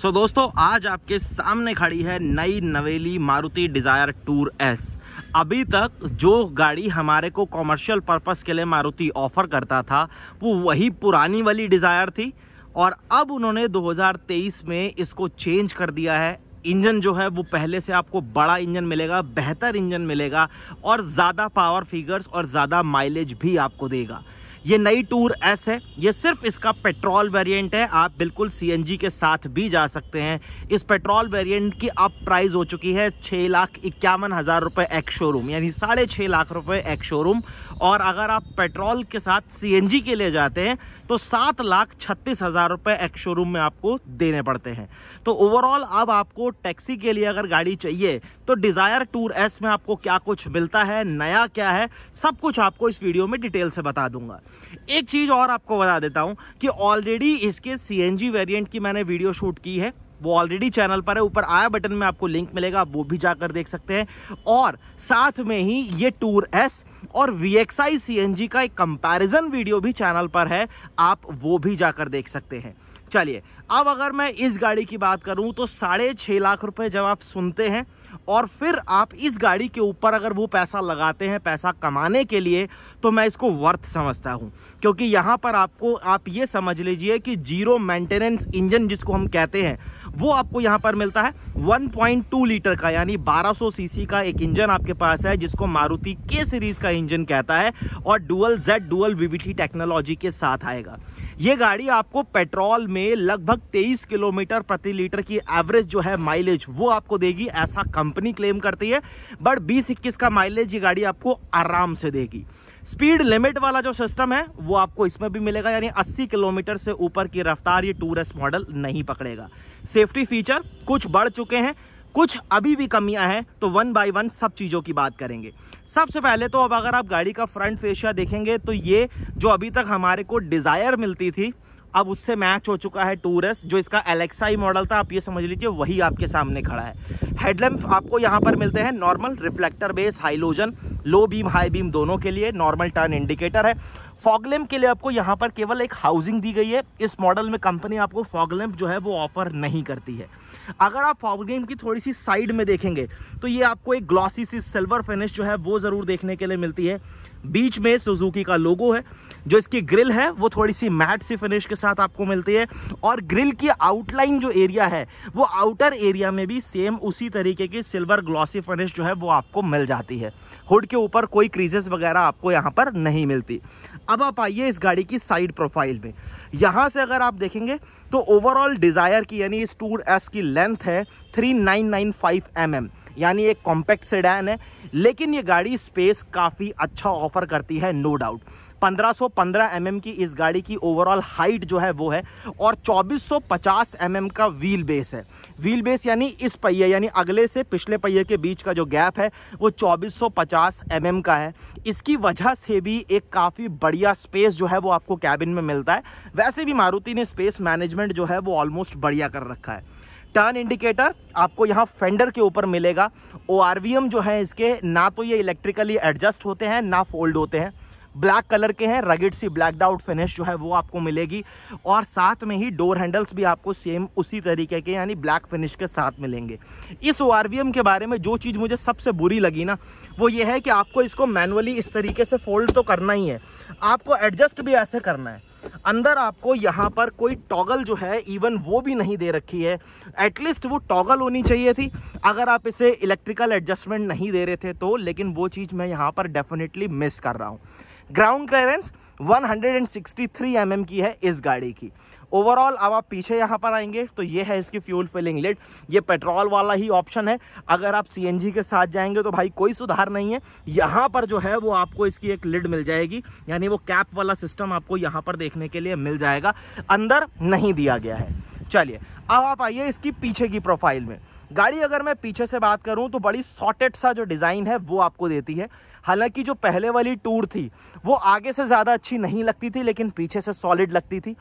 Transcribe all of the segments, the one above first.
सो so, दोस्तों आज आपके सामने खड़ी है नई नवेली मारुति डिज़ायर टूर एस अभी तक जो गाड़ी हमारे को कॉमर्शियल पर्पस के लिए मारुति ऑफर करता था वो वही पुरानी वाली डिज़ायर थी और अब उन्होंने 2023 में इसको चेंज कर दिया है इंजन जो है वो पहले से आपको बड़ा इंजन मिलेगा बेहतर इंजन मिलेगा और ज़्यादा पावर फिगर्स और ज़्यादा माइलेज भी आपको देगा ये नई टूर एस है ये सिर्फ इसका पेट्रोल वेरिएंट है आप बिल्कुल सीएनजी के साथ भी जा सकते हैं इस पेट्रोल वेरिएंट की अब प्राइस हो चुकी है छः लाख इक्यावन हज़ार रुपये एक शोरूम यानी साढ़े छः लाख रुपये एक शोरूम और अगर आप पेट्रोल के साथ सीएनजी के लिए जाते हैं तो सात लाख छत्तीस हज़ार रुपये एक शोरूम में आपको देने पड़ते हैं तो ओवरऑल अब आपको टैक्सी के लिए अगर गाड़ी चाहिए तो डिज़ायर टूर एस में आपको क्या कुछ मिलता है नया क्या है सब कुछ आपको इस वीडियो में डिटेल से बता दूंगा एक चीज़ और आपको बता देता हूं कि ऑलरेडी इसके सी वेरिएंट की मैंने वीडियो शूट की है वो ऑलरेडी चैनल पर है ऊपर आया बटन में आपको लिंक मिलेगा आप वो भी जाकर देख सकते हैं और साथ में ही ये टूर एस और V X I C N G का एक कंपैरिजन वीडियो भी चैनल पर है आप वो भी जाकर देख सकते हैं चलिए अब अगर मैं इस गाड़ी की बात करूं तो साढ़े छः लाख रुपए जब आप सुनते हैं और फिर आप इस गाड़ी के ऊपर अगर वो पैसा लगाते हैं पैसा कमाने के लिए तो मैं इसको वर्थ समझता हूं क्योंकि यहां पर आपको आप ये समझ लीजिए कि जीरो मेंटेनेंस इंजन जिसको हम कहते हैं वो आपको यहाँ पर मिलता है 1.2 लीटर का यानी 1200 सीसी का एक इंजन आपके पास है जिसको मारुति के सीरीज का इंजन कहता है और dual jet dual VVT technology के साथ आएगा ये गाड़ी आपको पेट्रोल में लगभग 23 किलोमीटर प्रति लीटर की एवरेज जो है माइलेज वो आपको देगी ऐसा कंपनी क्लेम करती है बट बीस इक्कीस का माइलेज ये गाड़ी आपको आराम से देगी स्पीड लिमिट वाला जो सिस्टम है वो आपको इसमें भी मिलेगा यानी 80 किलोमीटर से ऊपर की रफ्तार ये टूरिस्ट मॉडल नहीं पकड़ेगा सेफ्टी फीचर कुछ बढ़ चुके हैं कुछ अभी भी कमियां हैं तो वन बाय वन सब चीज़ों की बात करेंगे सबसे पहले तो अब अगर आप गाड़ी का फ्रंट फेशिया देखेंगे तो ये जो अभी तक हमारे को डिज़ायर मिलती थी अब उससे मैच हो चुका है टूरस जो इसका एलेक्साई मॉडल था आप ये समझ लीजिए वही आपके सामने खड़ा है हेडलैम्प आपको यहाँ पर मिलते हैं normal reflector base halogen low beam high beam दोनों के लिए नॉर्मल टर्न इंडिकेटर है फॉगलैम के लिए आपको यहाँ पर केवल एक हाउसिंग दी गई है इस मॉडल में कंपनी आपको फॉगलैम्प जो है वो ऑफर नहीं करती है अगर आप फॉगलैम्प की थोड़ी सी साइड में देखेंगे तो ये आपको एक ग्लॉसी सी सिल्वर फिनिश जो है वो ज़रूर देखने के लिए मिलती है बीच में सुजुकी का लोगो है जो इसकी ग्रिल है वो थोड़ी सी मैट सी फिनिश के साथ आपको मिलती है और ग्रिल की आउटलाइन जो एरिया है वो आउटर एरिया में भी सेम उसी तरीके की सिल्वर ग्लॉसी फिनिश जो है वो आपको मिल जाती है हुड के ऊपर कोई क्रीजेस वगैरह आपको यहाँ पर नहीं मिलती अब आप आइए इस गाड़ी की साइड प्रोफाइल में यहाँ से अगर आप देखेंगे तो ओवरऑल डिज़ायर की यानी इस टूर एस की लेंथ है three nine nine five M M यानी एक कॉम्पैक्ट सेडान है लेकिन ये गाड़ी स्पेस काफ़ी अच्छा ऑफर करती है नो डाउट 1515 mm की इस गाड़ी की ओवरऑल हाइट जो है वो है और 2450 mm का व्हील बेस है व्हील बेस यानी इस पहिए यानी अगले से पिछले पहिए के बीच का जो गैप है वो 2450 mm का है इसकी वजह से भी एक काफ़ी बढ़िया स्पेस जो है वो आपको कैबिन में मिलता है वैसे भी मारुति ने स्पेस मैनेजमेंट जो है वो ऑलमोस्ट बढ़िया कर रखा है टर्न इंडिकेटर आपको यहाँ फेंडर के ऊपर मिलेगा ओ जो है इसके ना तो ये इलेक्ट्रिकली एडजस्ट होते हैं ना फोल्ड होते हैं ब्लैक कलर के हैं rugged see black out finish जो है वो आपको मिलेगी और साथ में ही डोर हैंडल्स भी आपको सेम उसी तरीके के यानी ब्लैक फिनिश के साथ मिलेंगे इस ओ के बारे में जो चीज़ मुझे सबसे बुरी लगी ना वो ये है कि आपको इसको मैनुअली इस तरीके से फोल्ड तो करना ही है आपको एडजस्ट भी ऐसे करना है अंदर आपको यहाँ पर कोई टॉगल जो है इवन वो भी नहीं दे रखी है एटलीस्ट वो टॉगल होनी चाहिए थी अगर आप इसे इलेक्ट्रिकल एडजस्टमेंट नहीं दे रहे थे तो लेकिन वो चीज़ मैं यहाँ पर डेफिनेटली मिस कर रहा हूँ ग्राउंड क्लियरेंस 163 एमएम mm की है इस गाड़ी की ओवरऑल अब आप पीछे यहाँ पर आएंगे तो ये है इसकी फ्यूल फिलिंग लिट ये पेट्रोल वाला ही ऑप्शन है अगर आप सी के साथ जाएंगे तो भाई कोई सुधार नहीं है यहाँ पर जो है वो आपको इसकी एक लिड मिल जाएगी यानी वो कैप वाला सिस्टम आपको यहाँ पर देखने के लिए मिल जाएगा अंदर नहीं दिया गया है चलिए अब आप आइए इसकी पीछे की प्रोफाइल में गाड़ी अगर मैं पीछे से बात करूं तो बड़ी सॉटेड सा जो डिज़ाइन है वो आपको देती है हालांकि जो पहले वाली टूर थी वो आगे से ज़्यादा अच्छी नहीं लगती थी लेकिन पीछे से सॉलिड लगती थी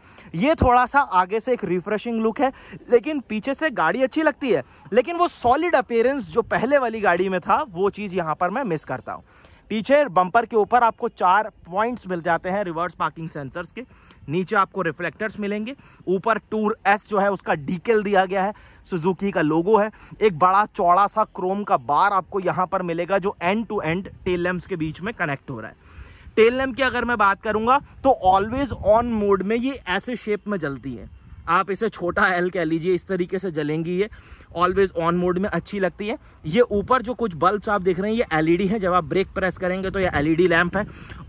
ये थोड़ा सा आगे से एक रिफ्रेशिंग लुक है लेकिन पीछे से गाड़ी अच्छी लगती है लेकिन वो सॉलिड अपेयरेंस जो पहले वाली गाड़ी में था वो चीज़ यहाँ पर मैं मिस करता हूँ पीछे बम्पर के ऊपर आपको चार पॉइंट्स मिल जाते हैं रिवर्स पार्किंग सेंसर्स के नीचे आपको रिफ्लेक्टर्स मिलेंगे ऊपर टूर एस जो है उसका डीकेल दिया गया है सुजुकी का लोगो है एक बड़ा चौड़ा सा क्रोम का बार आपको यहाँ पर मिलेगा जो end to end tail lamps के बीच में कनेक्ट हो रहा है टेल लैम्प की अगर मैं बात करूंगा तो ऑलवेज ऑन मोड में ये ऐसे शेप में जलती है आप इसे छोटा एल कह लीजिए इस तरीके से जलेंगी ये ऑलवेज ऑन मोड में अच्छी लगती है ये ऊपर जो कुछ बल्ब्स आप देख रहे हैं ये एलईडी e है जब आप ब्रेक प्रेस करेंगे तो ये एलईडी लैंप e है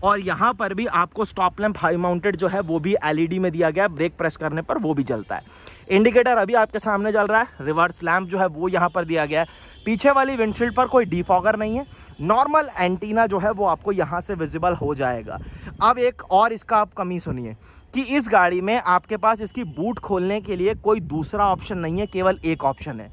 और यहाँ पर भी आपको स्टॉप लैंप हाई माउंटेड जो है वो भी एलईडी e में दिया गया ब्रेक प्रेस करने पर वो भी जलता है इंडिकेटर अभी आपके सामने चल रहा है रिवर्स लैम्प जो है वो यहाँ पर दिया गया है पीछे वाली विंडशील्ड पर कोई डिफॉगर नहीं है नॉर्मल एंटीना जो है वो आपको यहाँ से विजिबल हो जाएगा अब एक और इसका आप कमी सुनिए कि इस गाड़ी में आपके पास इसकी बूट खोलने के लिए कोई दूसरा ऑप्शन नहीं है केवल एक ऑप्शन है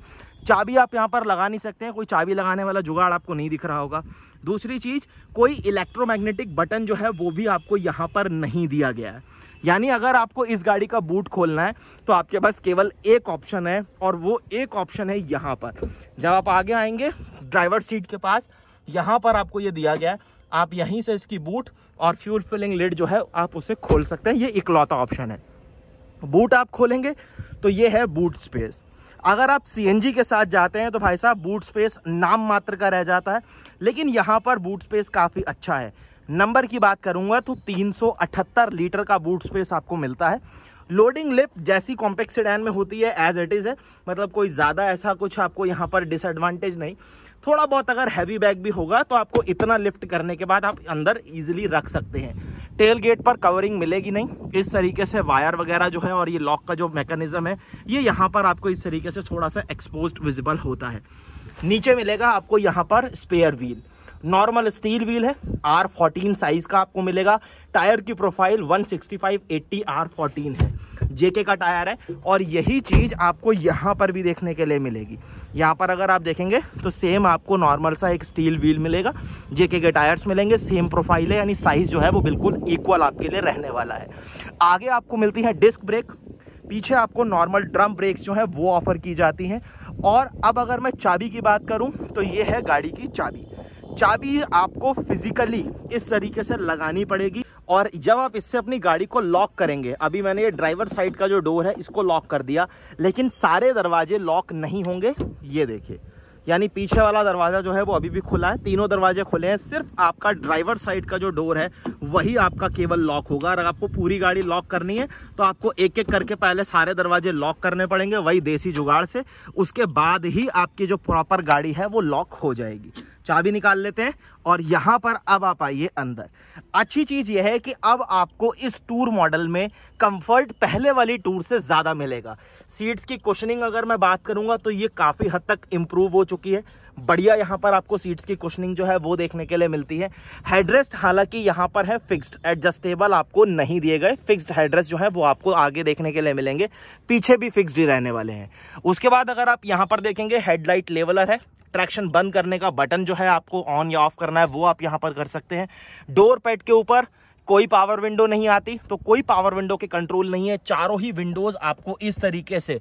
चाबी आप यहाँ पर लगा नहीं सकते हैं कोई चाबी लगाने वाला जुगाड़ आपको नहीं दिख रहा होगा दूसरी चीज़ कोई इलेक्ट्रोमैग्नेटिक बटन जो है वो भी आपको यहाँ पर नहीं दिया गया है यानी अगर आपको इस गाड़ी का बूट खोलना है तो आपके पास केवल एक ऑप्शन है और वो एक ऑप्शन है यहाँ पर जब आप आगे आएंगे ड्राइवर सीट के पास यहाँ पर आपको ये दिया गया है आप यहीं से इसकी बूट और फ्यूल फिलिंग लिड जो है आप उसे खोल सकते हैं ये इकलौता ऑप्शन है बूट आप खोलेंगे तो ये है बूट स्पेस अगर आप सी के साथ जाते हैं तो भाई साहब बूट स्पेस नाम मात्र का रह जाता है लेकिन यहाँ पर बूट स्पेस काफ़ी अच्छा है नंबर की बात करूँगा तो 378 लीटर का बूट स्पेस आपको मिलता है लोडिंग लिप जैसी कॉम्पैक्ट सेडान में होती है एज इट इज़ है मतलब कोई ज़्यादा ऐसा कुछ आपको यहाँ पर डिसएडवांटेज नहीं थोड़ा बहुत अगर हैवी बैग भी होगा तो आपको इतना लिफ्ट करने के बाद आप अंदर ईजिली रख सकते हैं टेल गेट पर कवरिंग मिलेगी नहीं इस तरीके से वायर वगैरह जो है और ये लॉक का जो मैकेनिज्म है ये यहाँ पर आपको इस तरीके से थोड़ा सा एक्सपोज विजिबल होता है नीचे मिलेगा आपको यहाँ पर spare wheel normal steel wheel है आर फोर्टीन साइज का आपको मिलेगा टायर की प्रोफाइल 165 एट्टी आर फोर्टीन है जेके का टायर है और यही चीज़ आपको यहाँ पर भी देखने के लिए मिलेगी यहाँ पर अगर आप देखेंगे तो सेम आपको नॉर्मल सा एक स्टील व्हील मिलेगा जेके के टायर्स मिलेंगे सेम प्रोफाइल है यानी साइज़ जो है वो बिल्कुल इक्वल आपके लिए रहने वाला है आगे आपको मिलती है डिस्क ब्रेक पीछे आपको नॉर्मल ड्रम ब्रेक्स जो हैं वो ऑफ़र की जाती हैं और अब अगर मैं चाबी की बात करूं तो ये है गाड़ी की चाबी चाबी आपको फिजिकली इस तरीके से लगानी पड़ेगी और जब आप इससे अपनी गाड़ी को लॉक करेंगे अभी मैंने ये ड्राइवर साइड का जो डोर है इसको लॉक कर दिया लेकिन सारे दरवाजे लॉक नहीं होंगे ये देखिए यानी पीछे वाला दरवाज़ा जो है वो अभी भी खुला है तीनों दरवाजे खुले हैं सिर्फ आपका ड्राइवर साइड का जो डोर है वही आपका केवल लॉक होगा अगर आपको पूरी गाड़ी लॉक करनी है तो आपको एक एक करके पहले सारे दरवाजे लॉक करने पड़ेंगे वही देसी जुगाड़ से उसके बाद ही आपकी जो प्रॉपर गाड़ी है वो लॉक हो जाएगी चाबी निकाल लेते हैं और यहाँ पर अब आप आइए अंदर अच्छी चीज़ यह है कि अब आपको इस टूर मॉडल में कंफर्ट पहले वाली टूर से ज़्यादा मिलेगा सीट्स की क्वेश्चनिंग अगर मैं बात करूँगा तो ये काफ़ी हद तक इम्प्रूव हो चुकी है बढ़िया यहाँ पर आपको सीट्स की कुशनिंग जो है वो देखने के लिए मिलती है हेडरेस्ट हालांकि यहाँ पर है फिक्स्ड एडजस्टेबल आपको नहीं दिए गए फिक्स्ड हेडरेस्ट जो है वो आपको आगे देखने के लिए मिलेंगे पीछे भी फिक्स्ड ही रहने वाले हैं उसके बाद अगर आप यहाँ पर देखेंगे हेडलाइट लेवलर है ट्रैक्शन बंद करने का बटन जो है आपको ऑन या ऑफ करना है वो आप यहाँ पर कर सकते हैं डोर पैड के ऊपर कोई पावर विंडो नहीं आती तो कोई पावर विंडो के कंट्रोल नहीं है चारों ही विंडोज आपको इस तरीके से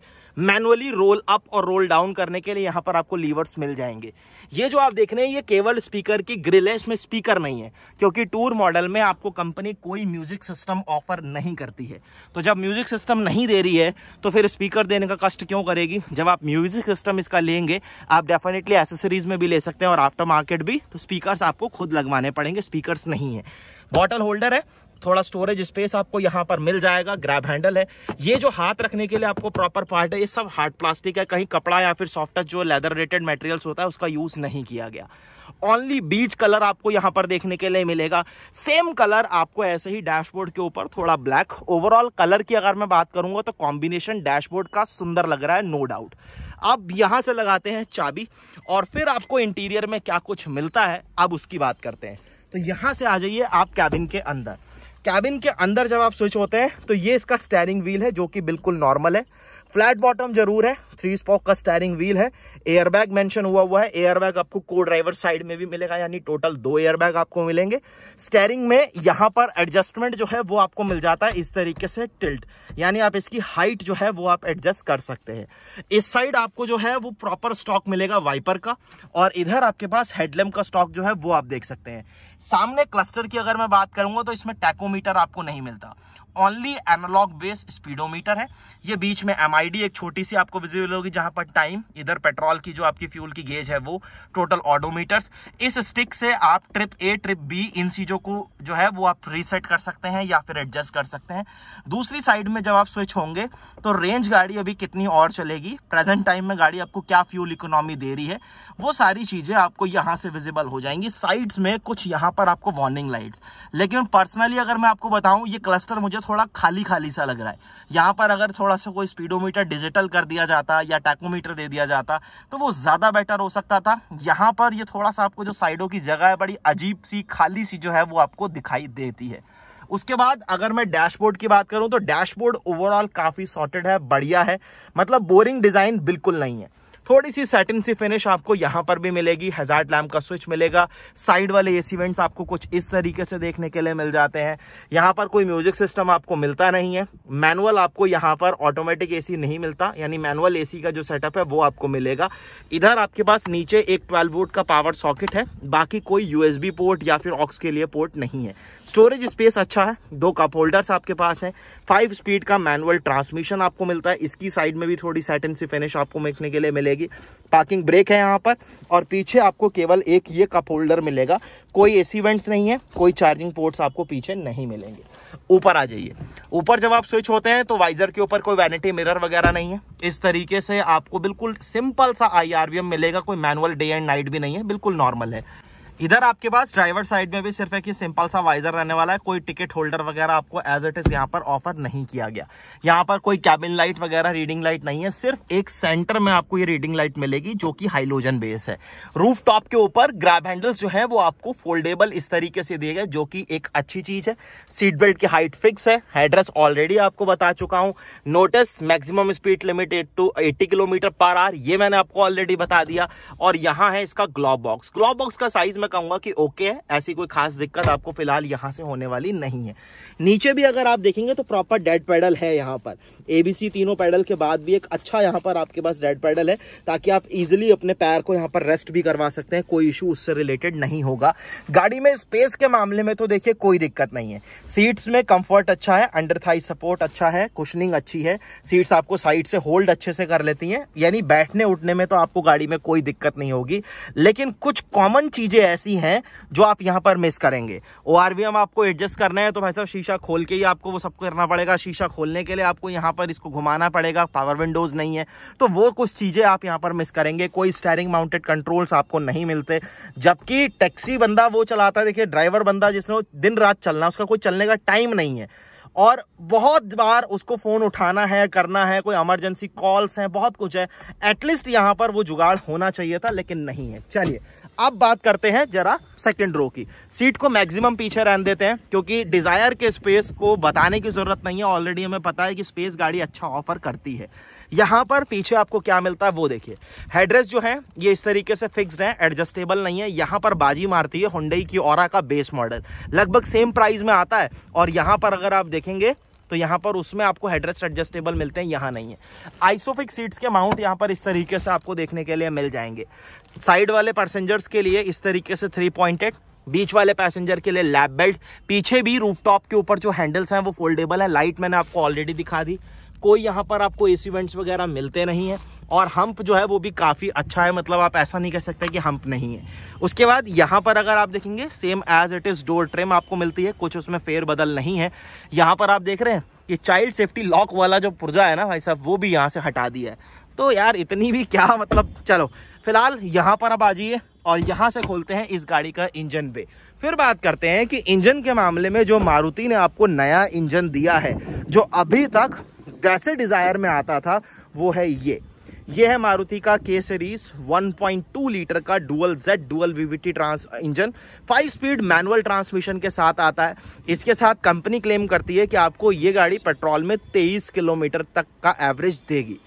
मैनुअली रोल अप और रोल डाउन करने के लिए यहाँ पर आपको लीवर्स मिल जाएंगे ये जो आप देख रहे हैं ये केवल स्पीकर की ग्रिल है इसमें स्पीकर नहीं है क्योंकि टूर मॉडल में आपको कंपनी कोई म्यूजिक सिस्टम ऑफर नहीं करती है तो जब म्यूजिक सिस्टम नहीं दे रही है तो फिर स्पीकर देने का कष्ट क्यों करेगी जब आप म्यूजिक सिस्टम इसका लेंगे आप डेफिनेटली एसेसरीज में भी ले सकते हैं और आफ्टर मार्केट भी तो स्पीकर आपको खुद लगवाने पड़ेंगे स्पीकर नहीं है बॉटल होल्डर है थोड़ा स्टोरेज स्पेस आपको यहाँ पर मिल जाएगा ग्रैब हैंडल है ये जो हाथ रखने के लिए आपको प्रॉपर पार्ट है ये सब हार्ड प्लास्टिक है कहीं कपड़ा या फिर सॉफ्ट जो लेदर रेटेड मटेरियल्स होता है उसका यूज़ नहीं किया गया ओनली बीच कलर आपको यहाँ पर देखने के लिए मिलेगा सेम कलर आपको ऐसे ही डैशबोर्ड के ऊपर थोड़ा ब्लैक ओवरऑल कलर की अगर मैं बात करूंगा तो कॉम्बिनेशन डैशबोर्ड का सुंदर लग रहा है नो डाउट आप यहाँ से लगाते हैं चाबी और फिर आपको इंटीरियर में क्या कुछ मिलता है अब उसकी बात करते हैं तो यहाँ से आ जाइए आप कैबिन के अंदर कैबिन के अंदर जब आप स्विच होते हैं तो ये इसका स्टेयरिंग व्हील है जो कि बिल्कुल नॉर्मल है फ्लैट बॉटम जरूर है थ्री स्पॉक का स्टेयरिंग व्हील है एयरबैग मेंशन हुआ हुआ है एयरबैग आपको को ड्राइवर साइड में भी मिलेगा यानी टोटल दो एयरबैग आपको मिलेंगे स्टेयरिंग में यहाँ पर एडजस्टमेंट जो है वो आपको मिल जाता है इस तरीके से टिल्ट यानी आप इसकी हाइट जो है वो आप एडजस्ट कर सकते हैं इस साइड आपको जो है वो प्रॉपर स्टॉक मिलेगा वाइपर का और इधर आपके पास हेडलैम्प का स्टॉक जो है वो आप देख सकते हैं सामने क्लस्टर की अगर मैं बात करूंगा तो इसमें टैकोमीटर आपको नहीं मिलता ओनली एनालॉग बेस स्पीडोमीटर है ये बीच में एम एक छोटी सी आपको विजिबल होगी जहां पर टाइम इधर पेट्रोल की जो आपकी फ्यूल की गेज है वो टोटल ऑडोमीटर्स इस स्टिक से आप ट्रिप ए ट्रिप बी इन चीज़ों को जो है वो आप रीसेट कर सकते हैं या फिर एडजस्ट कर सकते हैं दूसरी साइड में जब आप स्विच होंगे तो रेंज गाड़ी अभी कितनी और चलेगी प्रेजेंट टाइम में गाड़ी आपको क्या फ्यूल इकोनॉमी दे रही है वो सारी चीज़ें आपको यहाँ से विजिबल हो जाएंगी साइड्स में कुछ यहाँ पर आपको वार्निंग लाइट्स लेकिन पर्सनली अगर मैं आपको बताऊँ ये क्लस्टर मुझे थोड़ा खाली खाली सा लग रहा है यहाँ पर अगर थोड़ा सा कोई स्पीडोमीटर डिजिटल कर दिया जाता या टैकोमीटर दे दिया जाता तो वो ज़्यादा बेटर हो सकता था यहाँ पर ये थोड़ा सा आपको जो साइडों की जगह है बड़ी अजीब सी खाली सी जो है वो आपको दिखाई देती है उसके बाद अगर मैं डैशबोर्ड की बात करूँ तो डैशबोर्ड ओवरऑल काफ़ी सॉर्टेड है बढ़िया है मतलब बोरिंग डिज़ाइन बिल्कुल नहीं है थोड़ी सी सेटिन सी फिनिश आपको यहाँ पर भी मिलेगी हजार लैम्प का स्विच मिलेगा साइड वाले एसी वेंट्स आपको कुछ इस तरीके से देखने के लिए मिल जाते हैं यहाँ पर कोई म्यूजिक सिस्टम आपको मिलता नहीं है मैनुअल आपको यहाँ पर ऑटोमेटिक एसी नहीं मिलता यानी मैनुअल एसी का जो सेटअप है वो आपको मिलेगा इधर आपके पास नीचे एक ट्वेल्व वोट का पावर सॉकेट है बाकी कोई यूएसबी पोर्ट या फिर ऑक्स के लिए पोर्ट नहीं है स्टोरेज स्पेस अच्छा है दो कप होल्डर्स आपके पास हैं फाइव स्पीड का मैनुअल ट्रांसमिशन आपको मिलता है इसकी साइड में भी थोड़ी सेटन सी फिनिश आपको देखने के लिए मिलेगी मिलेगी पार्किंग ब्रेक है यहाँ पर और पीछे आपको केवल एक ये कप होल्डर मिलेगा कोई एसी वेंट्स नहीं है कोई चार्जिंग पोर्ट्स आपको पीछे नहीं मिलेंगे ऊपर आ जाइए ऊपर जब आप स्विच होते हैं तो वाइजर के ऊपर कोई वैनिटी मिरर वगैरह नहीं है इस तरीके से आपको बिल्कुल सिंपल सा आई मिलेगा कोई मैनुअल डे एंड नाइट भी नहीं है बिल्कुल नॉर्मल है इधर आपके पास ड्राइवर साइड में भी सिर्फ एक ही सिंपल सा वाइजर रहने वाला है कोई टिकट होल्डर वगैरह आपको एज इट इज यहाँ पर ऑफर नहीं किया गया यहाँ पर कोई कैबिन लाइट वगैरह रीडिंग लाइट नहीं है सिर्फ एक सेंटर में आपको ये रीडिंग लाइट मिलेगी जो कि हाइलोजन बेस है रूफ टॉप के ऊपर ग्रैब हैंडल्स जो है वो आपको फोल्डेबल इस तरीके से दिए गए जो कि एक अच्छी चीज है सीट बेल्ट की हाइट फिक्स है एड्रेस ऑलरेडी आपको बता चुका हूँ notice maximum speed limited to eighty kilometre पर आर ये मैंने आपको ऑलरेडी बता दिया और यहाँ है इसका ग्लॉब बॉक्स ग्लॉब बॉक्स का साइज में कहूंगा कि ओके है ऐसी कोई खास दिक्कत आपको फिलहाल यहां से होने वाली नहीं है नीचे भी अगर आप देखेंगे तो प्रॉपर डेड पैडल है यहां पर एबीसी तीनों पैडल के बाद भी एक अच्छा यहां पर आपके पास डेड पैडल है ताकि आप इजिली अपने पैर को यहां पर रेस्ट भी करवा सकते हैं कोई इशू उससे रिलेटेड नहीं होगा गाड़ी में स्पेस के मामले में तो देखिए कोई दिक्कत नहीं है सीट्स में कंफर्ट अच्छा है अंडर थाई सपोर्ट अच्छा है कुशनिंग अच्छी है सीट्स आपको साइड से होल्ड अच्छे से कर लेती हैं यानी बैठने उठने में तो आपको गाड़ी में कोई दिक्कत नहीं होगी लेकिन कुछ कॉमन चीज़ें ऐसी हैं जो आप यहाँ पर मिस करेंगे ओ आपको एडजस्ट करना है तो भाई साहब शीशा खोल के ही आपको वो सब करना पड़ेगा शीशा खोलने के लिए आपको यहाँ पर इसको घुमाना पड़ेगा पावर विंडोज़ नहीं है तो वो कुछ चीज़ें आप यहाँ पर मिस करेंगे कोई स्टेयरिंग माउंटेड कंट्रोल्स आपको नहीं मिलते जबकि टैक्सी बंदा वो चलाता है देखिए ड्राइवर बंदा जिसने दिन रात चलना उसका कोई चलने का टाइम नहीं है और बहुत बार उसको फ़ोन उठाना है करना है कोई इमरजेंसी कॉल्स हैं बहुत कुछ है एटलीस्ट यहाँ पर वो जुगाड़ होना चाहिए था लेकिन नहीं है चलिए अब बात करते हैं जरा सेकंड रो की सीट को मैक्सिमम पीछे रहने देते हैं क्योंकि डिज़ायर के स्पेस को बताने की ज़रूरत नहीं है ऑलरेडी हमें पता है कि स्पेस गाड़ी अच्छा ऑफर करती है यहाँ पर पीछे आपको क्या मिलता है वो देखिए हेडरेस्ट जो है ये इस तरीके से फिक्स है एडजस्टेबल नहीं है यहाँ पर बाजी मारती है हुंडई की और का बेस मॉडल लगभग सेम प्राइस में आता है और यहाँ पर अगर आप देखेंगे तो यहाँ पर उसमें आपको हेडरेस्ट एडजस्टेबल मिलते हैं यहाँ नहीं है आइसोफिक सीट्स के माउंट यहाँ पर इस तरीके से आपको देखने के लिए मिल जाएंगे साइड वाले पैसेंजर्स के लिए इस तरीके से थ्री पॉइंटेड बीच वाले पैसेंजर के लिए लैब बेल्ट पीछे भी रूफटॉप के ऊपर जो हैंडल्स हैं वो फोल्डेबल है लाइट मैंने आपको ऑलरेडी दिखा दी कोई यहाँ पर आपको ए वेंट्स वगैरह मिलते नहीं हैं और हम्प जो है वो भी काफ़ी अच्छा है मतलब आप ऐसा नहीं कह सकते कि हम्प नहीं है उसके बाद यहाँ पर अगर आप देखेंगे same as it is door trim आपको मिलती है कुछ उसमें फेर बदल नहीं है यहाँ पर आप देख रहे हैं ये चाइल्ड सेफ्टी लॉक वाला जो पुर्जा है ना भाई साहब वो भी यहाँ से हटा दिया है तो यार इतनी भी क्या मतलब चलो फिलहाल यहाँ पर अब आ जाइए और यहाँ से खोलते हैं इस गाड़ी का इंजन पे फिर बात करते हैं कि इंजन के मामले में जो मारुति ने आपको नया इंजन दिया है जो अभी तक जैसे डिज़ायर में आता था वो है ये ये है मारुति का के सीरीज 1.2 लीटर का dual jet dual VVT trans engine five speed manual transmission के साथ आता है इसके साथ कंपनी क्लेम करती है कि आपको ये गाड़ी पेट्रोल में 23 किलोमीटर तक का एवरेज देगी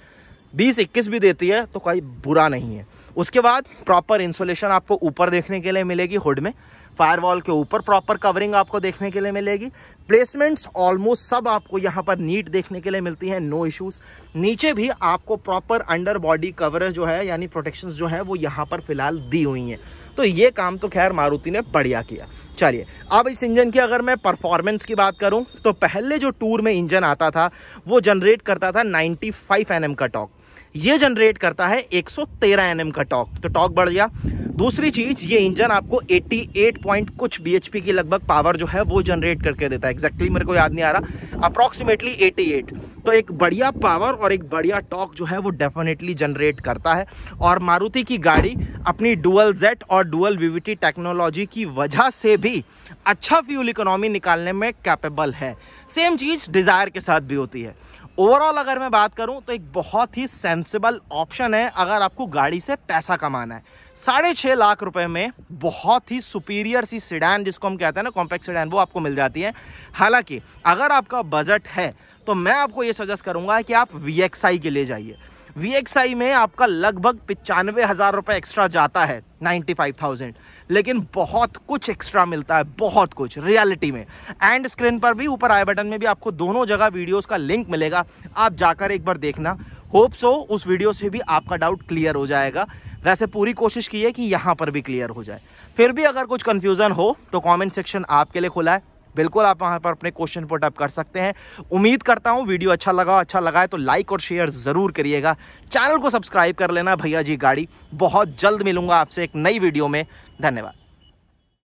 20 21 भी देती है तो कोई बुरा नहीं है उसके बाद प्रॉपर इंसोलेशन आपको ऊपर देखने के लिए मिलेगी हुड में फायरवॉल के ऊपर प्रॉपर कवरिंग आपको देखने के लिए मिलेगी प्लेसमेंट्स ऑलमोस्ट सब आपको यहाँ पर नीट देखने के लिए मिलती हैं नो इश्यूज़ नीचे भी आपको प्रॉपर अंडर बॉडी कवर जो है यानी प्रोटेक्शन जो है वो यहाँ पर फिलहाल दी हुई हैं तो ये काम तो खैर मारुति ने बढ़िया किया चलिए अब इस इंजन की अगर मैं परफॉर्मेंस की बात करूँ तो पहले जो टूर में इंजन आता था वो जनरेट करता था नाइन्टी फाइव का टॉक ये जनरेट करता है 113 एनएम का टॉक तो टॉक बढ़ गया दूसरी चीज़ ये इंजन आपको 88 पॉइंट कुछ बीएचपी की लगभग पावर जो है वो जनरेट करके देता है एक्जैक्टली exactly मेरे को याद नहीं आ रहा अप्रॉक्सीमेटली 88 तो एक बढ़िया पावर और एक बढ़िया टॉक जो है वो डेफिनेटली जनरेट करता है और मारुति की गाड़ी अपनी डुअल जेट और डुअल वीवीटी टेक्नोलॉजी की वजह से भी अच्छा फ्यूल इकोनॉमी निकालने में कैपेबल है सेम चीज़ डिज़ायर के साथ भी होती है ओवरऑल अगर मैं बात करूं तो एक बहुत ही सेंसिबल ऑप्शन है अगर आपको गाड़ी से पैसा कमाना है साढ़े छः लाख रुपए में बहुत ही सुपीरियर सी सिडान जिसको हम कहते हैं ना कॉम्पैक्ट सिडान वो आपको मिल जाती है हालांकि अगर आपका बजट है तो मैं आपको ये सजेस्ट करूँगा कि आप वी के लिए जाइए वी में आपका लगभग पचानवे हज़ार रुपये एक्स्ट्रा जाता है 95,000 लेकिन बहुत कुछ एक्स्ट्रा मिलता है बहुत कुछ रियलिटी में एंड स्क्रीन पर भी ऊपर आई बटन में भी आपको दोनों जगह वीडियोस का लिंक मिलेगा आप जाकर एक बार देखना होप सो उस वीडियो से भी आपका डाउट क्लियर हो जाएगा वैसे पूरी कोशिश की है कि यहाँ पर भी क्लियर हो जाए फिर भी अगर कुछ कन्फ्यूज़न हो तो कॉमेंट सेक्शन आपके लिए खुला है बिल्कुल आप वहाँ पर अपने क्वेश्चन पुट अप कर सकते हैं उम्मीद करता हूँ वीडियो अच्छा लगा अच्छा लगा है तो लाइक और शेयर ज़रूर करिएगा चैनल को सब्सक्राइब कर लेना भैया जी गाड़ी बहुत जल्द मिलूंगा आपसे एक नई वीडियो में धन्यवाद